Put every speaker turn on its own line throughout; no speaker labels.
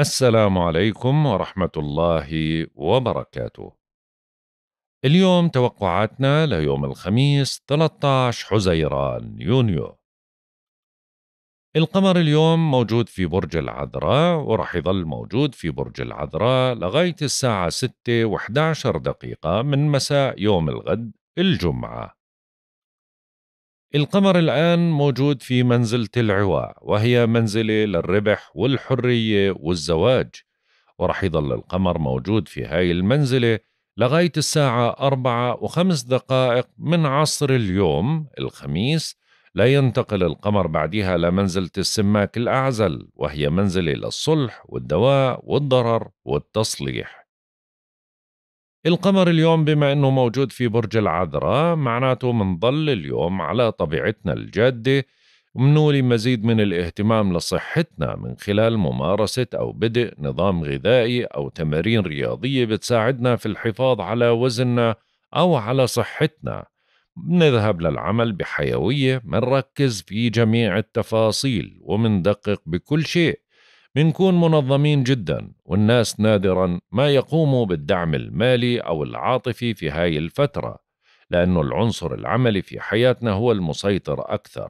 السلام عليكم ورحمة الله وبركاته. اليوم توقعاتنا ليوم الخميس 13 حزيران يونيو. القمر اليوم موجود في برج العذراء ورح يظل موجود في برج العذراء لغاية الساعة 6 و11 دقيقة من مساء يوم الغد الجمعة. القمر الآن موجود في منزلة العواء وهي منزلة للربح والحرية والزواج ورح يضل القمر موجود في هاي المنزلة لغاية الساعة أربعة وخمس دقائق من عصر اليوم الخميس لا ينتقل القمر بعدها لمنزلة السماك الأعزل وهي منزلة للصلح والدواء والضرر والتصليح القمر اليوم بما انه موجود في برج العذراء معناته منضل اليوم على طبيعتنا الجاده منولي مزيد من الاهتمام لصحتنا من خلال ممارسة أو بدء نظام غذائي أو تمارين رياضية بتساعدنا في الحفاظ على وزننا أو على صحتنا نذهب للعمل بحيوية منركز في جميع التفاصيل ومندقق بكل شيء بنكون منظمين جدا والناس نادرا ما يقوموا بالدعم المالي أو العاطفي في هاي الفترة لأنه العنصر العملي في حياتنا هو المسيطر أكثر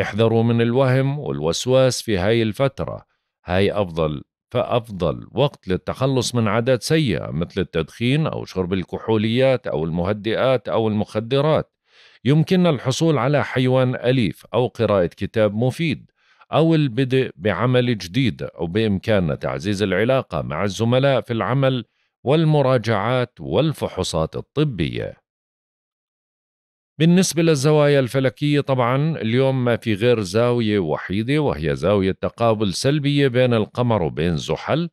احذروا من الوهم والوسواس في هاي الفترة هاي أفضل فأفضل وقت للتخلص من عادات سيئة مثل التدخين أو شرب الكحوليات أو المهدئات أو المخدرات يمكننا الحصول على حيوان أليف أو قراءة كتاب مفيد أو البدء بعمل جديد أو بإمكاننا تعزيز العلاقة مع الزملاء في العمل والمراجعات والفحوصات الطبية. بالنسبة للزوايا الفلكية طبعا اليوم ما في غير زاوية وحيدة وهي زاوية تقابل سلبية بين القمر وبين زحل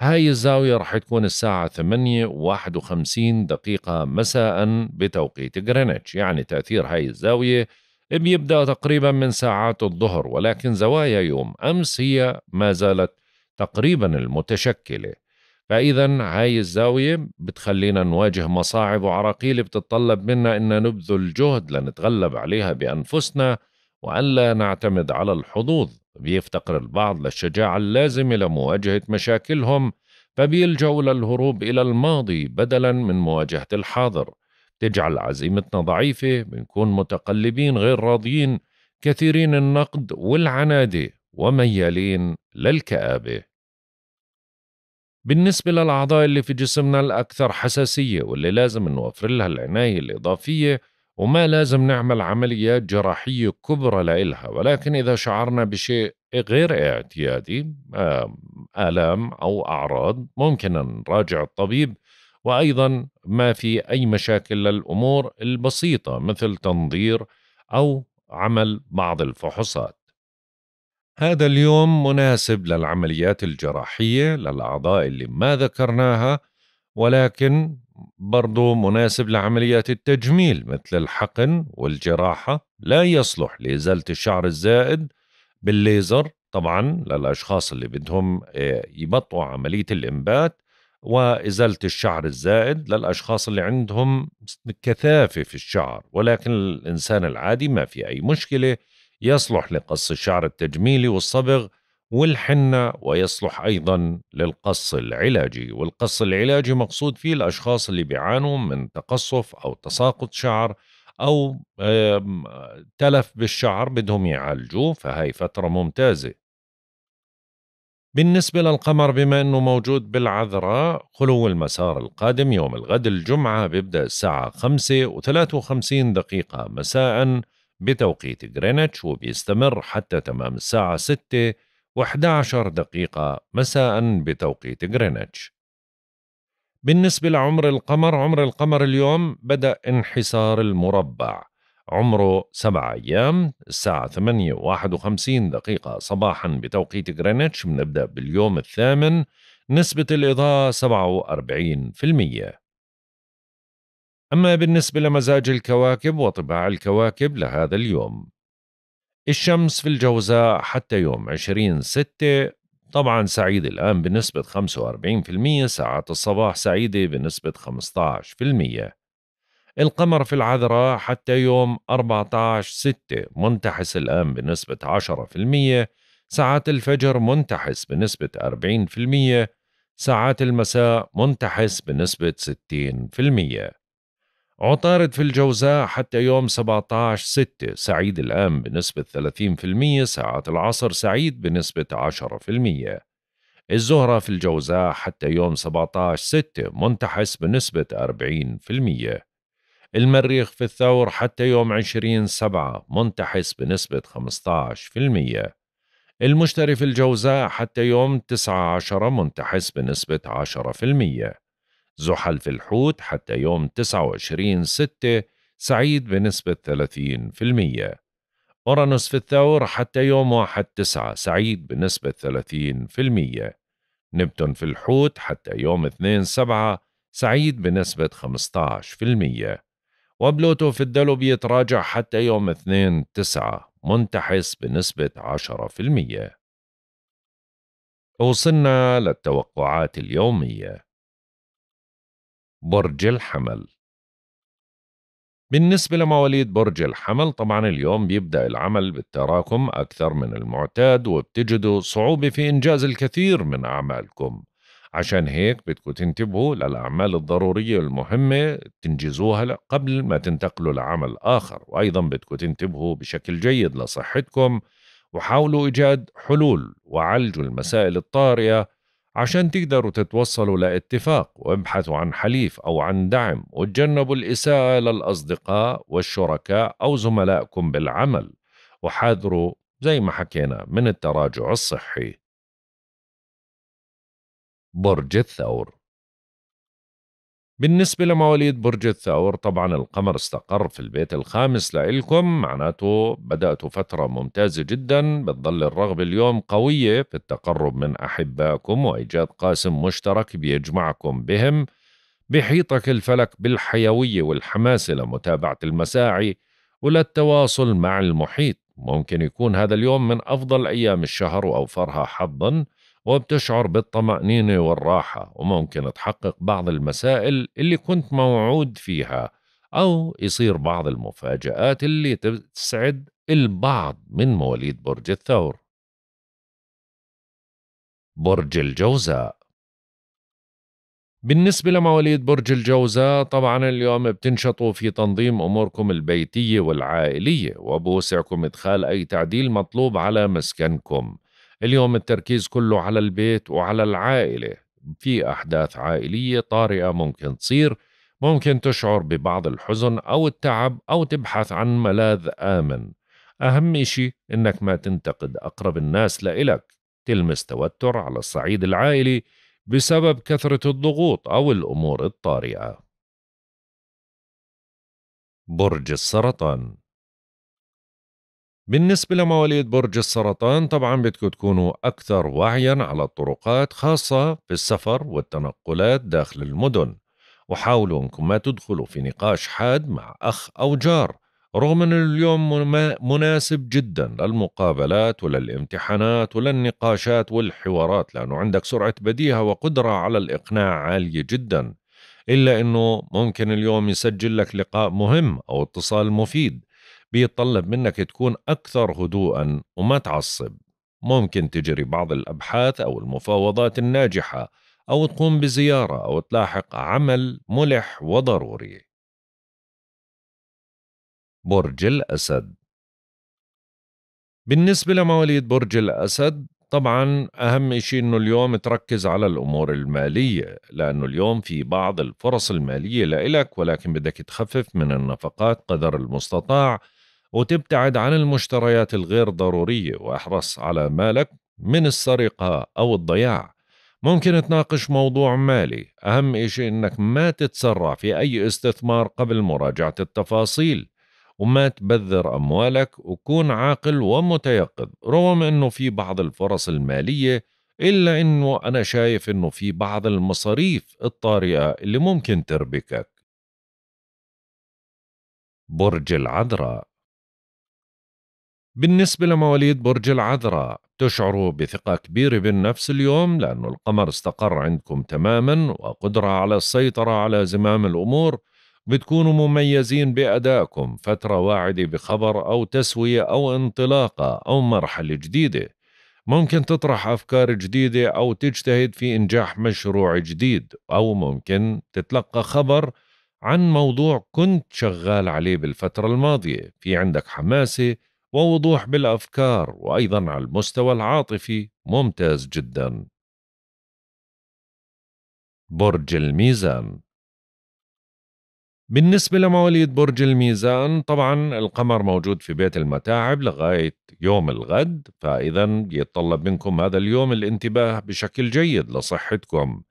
هاي الزاوية رح تكون الساعة 8 51 دقيقة مساء بتوقيت غرينتش يعني تأثير هاي الزاوية بيبدأ تقريبا من ساعات الظهر ولكن زوايا يوم أمس هي ما زالت تقريبا المتشكلة فإذا هاي الزاوية بتخلينا نواجه مصاعب وعراقيل بتتطلب منا أن نبذل جهد لنتغلب عليها بأنفسنا وألا نعتمد على الحظوظ بيفتقر البعض للشجاعة اللازمة لمواجهة مشاكلهم فبيلجأوا للهروب إلى الماضي بدلا من مواجهة الحاضر تجعل عزيمتنا ضعيفة بنكون متقلبين غير راضيين كثيرين النقد والعنادة وميالين للكآبة بالنسبة للأعضاء اللي في جسمنا الأكثر حساسية واللي لازم نوفر لها العناية الإضافية وما لازم نعمل عمليات جراحية كبرى لإلها ولكن إذا شعرنا بشيء غير اعتيادي آلام أو أعراض ممكن نراجع الطبيب وأيضا ما في أي مشاكل للأمور البسيطة مثل تنظير أو عمل بعض الفحوصات هذا اليوم مناسب للعمليات الجراحية للأعضاء اللي ما ذكرناها ولكن برضو مناسب لعمليات التجميل مثل الحقن والجراحة لا يصلح لإزالة الشعر الزائد بالليزر طبعا للأشخاص اللي بدهم آه، يبطئوا عملية الإنبات وإزالة الشعر الزائد للأشخاص اللي عندهم كثافة في الشعر ولكن الإنسان العادي ما في أي مشكلة يصلح لقص الشعر التجميلي والصبغ والحنة ويصلح أيضا للقص العلاجي والقص العلاجي مقصود فيه الأشخاص اللي بيعانوا من تقصف أو تساقط شعر أو تلف بالشعر بدهم يعالجوه فهي فترة ممتازة بالنسبة للقمر بما أنه موجود بالعذراء خلو المسار القادم يوم الغد الجمعة بيبدأ الساعة 5 و53 دقيقة مساء بتوقيت غرينتش وبيستمر حتى تمام الساعة 6 و11 دقيقة مساء بتوقيت غرينتش بالنسبة لعمر القمر عمر القمر اليوم بدأ انحسار المربع عمره سبع أيام الساعة ثمانية وواحد وخمسين دقيقة صباحا بتوقيت غرينتش بنبدأ باليوم الثامن نسبة الإضاءة سبعة وأربعين في المية أما بالنسبة لمزاج الكواكب وطباع الكواكب لهذا اليوم الشمس في الجوزاء حتى يوم عشرين ستة طبعا سعيد الآن بنسبة خمسة وأربعين في المية ساعات الصباح سعيدة بنسبة في المية القمر في العذراء حتى يوم 14 6 منتحس الآن بنسبة 10% ساعات الفجر منتحس بنسبة 40% ساعات المساء منتحس بنسبة 60% عطارد في الجوزاء حتى يوم 17 6 سعيد الآن بنسبة 30% ساعات العصر سعيد بنسبة 10% الزهرة في الجوزاء حتى يوم 17 6 منتحس بنسبة 40% المريخ في الثور حتى يوم 20 سبعة منتحس بنسبة 15% المشتري في الجوزاء حتى يوم 19 منتحس بنسبة 10% زحل في الحوت حتى يوم 29 ستة سعيد بنسبة 30% أورانوس في الثور حتى يوم 1 تسعة سعيد بنسبة 30% نبتون في الحوت حتى يوم 2 سبعة سعيد بنسبة 15% وبلوتو في الدلو بيتراجع حتى يوم 2 9 منتحس بنسبة 10% وصلنا للتوقعات اليومية برج الحمل بالنسبة لمواليد برج الحمل طبعا اليوم بيبدأ العمل بالتراكم أكثر من المعتاد وبتجدوا صعوبة في إنجاز الكثير من أعمالكم عشان هيك بدكم تنتبهوا للأعمال الضرورية المهمة تنجزوها قبل ما تنتقلوا لعمل آخر وأيضا بدكم تنتبهوا بشكل جيد لصحتكم وحاولوا إيجاد حلول وعالجوا المسائل الطارئة عشان تقدروا تتوصلوا لاتفاق وابحثوا عن حليف أو عن دعم وتجنبوا الإساءة للأصدقاء والشركاء أو زملائكم بالعمل وحاذروا زي ما حكينا من التراجع الصحي برج الثور بالنسبة لمواليد برج الثور طبعا القمر استقر في البيت الخامس لإلكم معناته بدأتوا فترة ممتازة جدا بتظل الرغبة اليوم قوية في التقرب من أحبائكم وإيجاد قاسم مشترك بيجمعكم بهم بحيطك الفلك بالحيوية والحماسة لمتابعة المساعي وللتواصل مع المحيط ممكن يكون هذا اليوم من أفضل أيام الشهر وأوفرها حظا وبتشعر بالطمأنينة والراحة وممكن تحقق بعض المسائل اللي كنت موعود فيها أو يصير بعض المفاجآت اللي تسعد البعض من مواليد برج الثور برج الجوزاء بالنسبة لمواليد برج الجوزاء طبعا اليوم بتنشطوا في تنظيم أموركم البيتية والعائلية وبوسعكم إدخال أي تعديل مطلوب على مسكنكم اليوم التركيز كله على البيت وعلى العائلة في أحداث عائلية طارئة ممكن تصير ممكن تشعر ببعض الحزن أو التعب أو تبحث عن ملاذ آمن أهم إشي إنك ما تنتقد أقرب الناس لإلك تلمس توتر على الصعيد العائلي بسبب كثرة الضغوط أو الأمور الطارئة برج السرطان بالنسبة لمواليد برج السرطان طبعا بدكم تكونوا أكثر وعيا على الطرقات خاصة في السفر والتنقلات داخل المدن وحاولوا أنكم ما تدخلوا في نقاش حاد مع أخ أو جار رغم أن اليوم مناسب جدا للمقابلات وللامتحانات وللنقاشات والحوارات لأنه عندك سرعة بديهة وقدرة على الإقناع عالية جدا إلا أنه ممكن اليوم يسجل لك لقاء مهم أو اتصال مفيد بيتطلب منك تكون أكثر هدوءا وما تعصب ممكن تجري بعض الأبحاث أو المفاوضات الناجحة أو تقوم بزيارة أو تلاحق عمل ملح وضروري برج الأسد بالنسبة لمواليد برج الأسد طبعا أهم شيء أنه اليوم تركز على الأمور المالية لأنه اليوم في بعض الفرص المالية لإلك ولكن بدك تخفف من النفقات قدر المستطاع وتبتعد عن المشتريات الغير ضرورية واحرص على مالك من السرقة أو الضياع ممكن تناقش موضوع مالي أهم إشي أنك ما تتسرع في أي استثمار قبل مراجعة التفاصيل وما تبذر أموالك وكون عاقل ومتيقظ رغم أنه في بعض الفرص المالية إلا أنه أنا شايف أنه في بعض المصاريف الطارئة اللي ممكن تربكك برج العذراء بالنسبة لمواليد برج العذراء تشعروا بثقة كبيرة بالنفس اليوم لأن القمر استقر عندكم تماما وقدرة على السيطرة على زمام الأمور بتكونوا مميزين بأدائكم فترة واعدة بخبر أو تسوية أو انطلاقة أو مرحلة جديدة ممكن تطرح أفكار جديدة أو تجتهد في إنجاح مشروع جديد أو ممكن تتلقى خبر عن موضوع كنت شغال عليه بالفترة الماضية في عندك حماسة ووضوح بالافكار وايضا على المستوى العاطفي ممتاز جدا برج الميزان بالنسبة لمواليد برج الميزان طبعا القمر موجود في بيت المتاعب لغاية يوم الغد فإذا يتطلب منكم هذا اليوم الانتباه بشكل جيد لصحتكم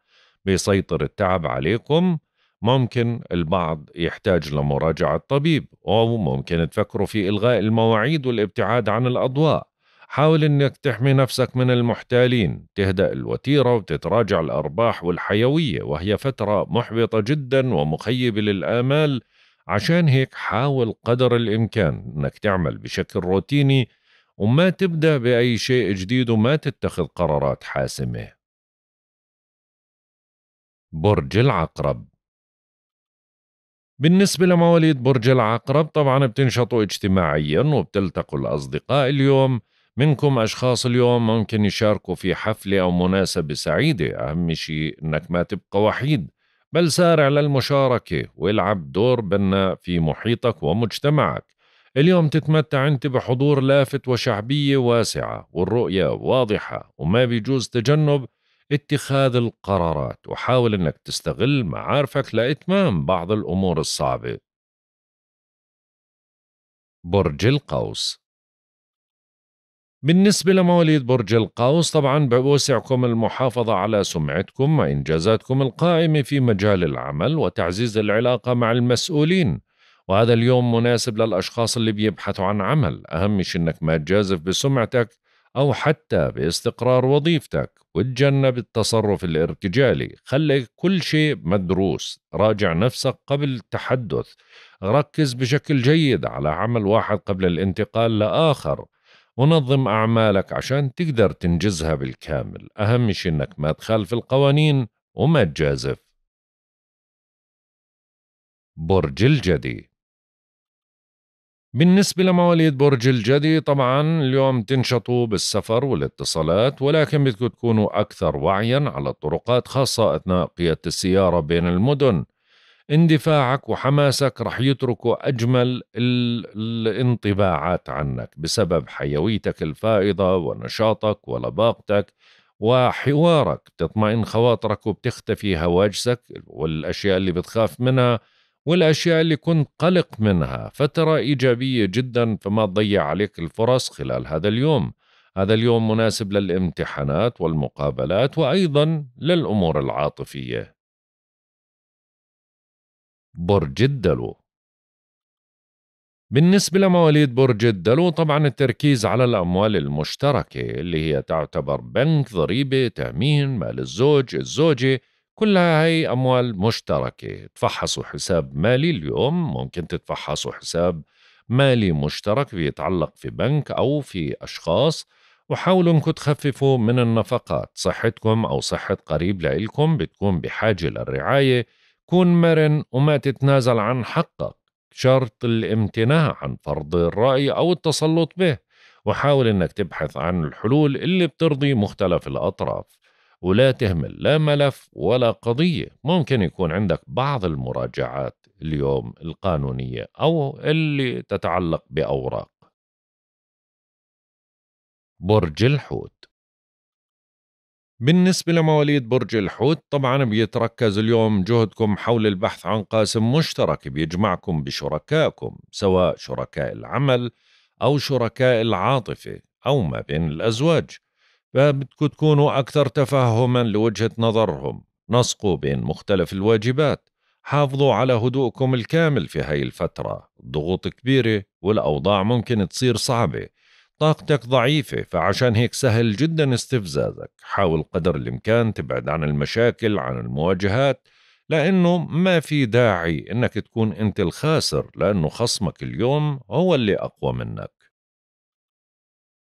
بيسيطر التعب عليكم ممكن البعض يحتاج لمراجعة طبيب أو ممكن تفكروا في إلغاء المواعيد والابتعاد عن الأضواء حاول أنك تحمي نفسك من المحتالين تهدأ الوتيرة وتتراجع الأرباح والحيوية وهي فترة محبطة جدا ومخيبة للآمال عشان هيك حاول قدر الإمكان أنك تعمل بشكل روتيني وما تبدأ بأي شيء جديد وما تتخذ قرارات حاسمة برج العقرب بالنسبة لمواليد برج العقرب طبعا بتنشطوا اجتماعيا وبتلتقوا الأصدقاء اليوم منكم أشخاص اليوم ممكن يشاركوا في حفلة أو مناسبة سعيدة أهم شيء أنك ما تبقى وحيد بل سارع للمشاركة والعب دور بناء في محيطك ومجتمعك اليوم تتمتع أنت بحضور لافت وشعبية واسعة والرؤية واضحة وما بيجوز تجنب اتخاذ القرارات وحاول أنك تستغل معارفك لإتمام بعض الأمور الصعبة برج القوس بالنسبة لمواليد برج القوس طبعا بوسعكم المحافظة على سمعتكم وإنجازاتكم القائمة في مجال العمل وتعزيز العلاقة مع المسؤولين وهذا اليوم مناسب للأشخاص اللي بيبحثوا عن عمل أهم شيء أنك ما تجازف بسمعتك أو حتى باستقرار وظيفتك وتجنب التصرف الارتجالي خلي كل شيء مدروس راجع نفسك قبل التحدث ركز بشكل جيد على عمل واحد قبل الانتقال لآخر ونظم أعمالك عشان تقدر تنجزها بالكامل أهم شيء إنك ما تخالف القوانين وما تجازف برج الجدي بالنسبة لمواليد برج الجدي طبعا اليوم تنشطوا بالسفر والاتصالات ولكن بدكم تكونوا أكثر وعيا على الطرقات خاصة أثناء قيادة السيارة بين المدن اندفاعك وحماسك رح يتركوا أجمل الانطباعات عنك بسبب حيويتك الفائضة ونشاطك ولباقتك وحوارك تطمئن خواطرك وبتختفي هواجسك والأشياء اللي بتخاف منها والأشياء اللي كنت قلق منها فترة إيجابية جدا فما تضيع عليك الفرص خلال هذا اليوم هذا اليوم مناسب للامتحانات والمقابلات وأيضا للأمور العاطفية برج الدلو بالنسبة لمواليد برج الدلو طبعا التركيز على الأموال المشتركة اللي هي تعتبر بنك ضريبة تأمين مال الزوج الزوجة كلها هي أموال مشتركة تفحصوا حساب مالي اليوم ممكن تتفحصوا حساب مالي مشترك بيتعلق في بنك أو في أشخاص وحاولوا انكم تخففوا من النفقات صحتكم أو صحة قريب لإلكم بتكون بحاجة للرعاية كون مرن وما تتنازل عن حقك شرط الامتناع عن فرض الرأي أو التسلط به وحاول انك تبحث عن الحلول اللي بترضي مختلف الأطراف ولا تهمل لا ملف ولا قضية ممكن يكون عندك بعض المراجعات اليوم القانونية أو اللي تتعلق بأوراق برج الحوت بالنسبة لمواليد برج الحوت طبعا بيتركز اليوم جهدكم حول البحث عن قاسم مشترك بيجمعكم بشركائكم سواء شركاء العمل أو شركاء العاطفة أو ما بين الأزواج فبدكم تكونوا أكثر تفهما لوجهة نظرهم نسقوا بين مختلف الواجبات حافظوا على هدوءكم الكامل في هاي الفترة الضغوط كبيرة والأوضاع ممكن تصير صعبة طاقتك ضعيفة فعشان هيك سهل جدا استفزازك حاول قدر الإمكان تبعد عن المشاكل عن المواجهات لأنه ما في داعي إنك تكون أنت الخاسر لأنه خصمك اليوم هو اللي أقوى منك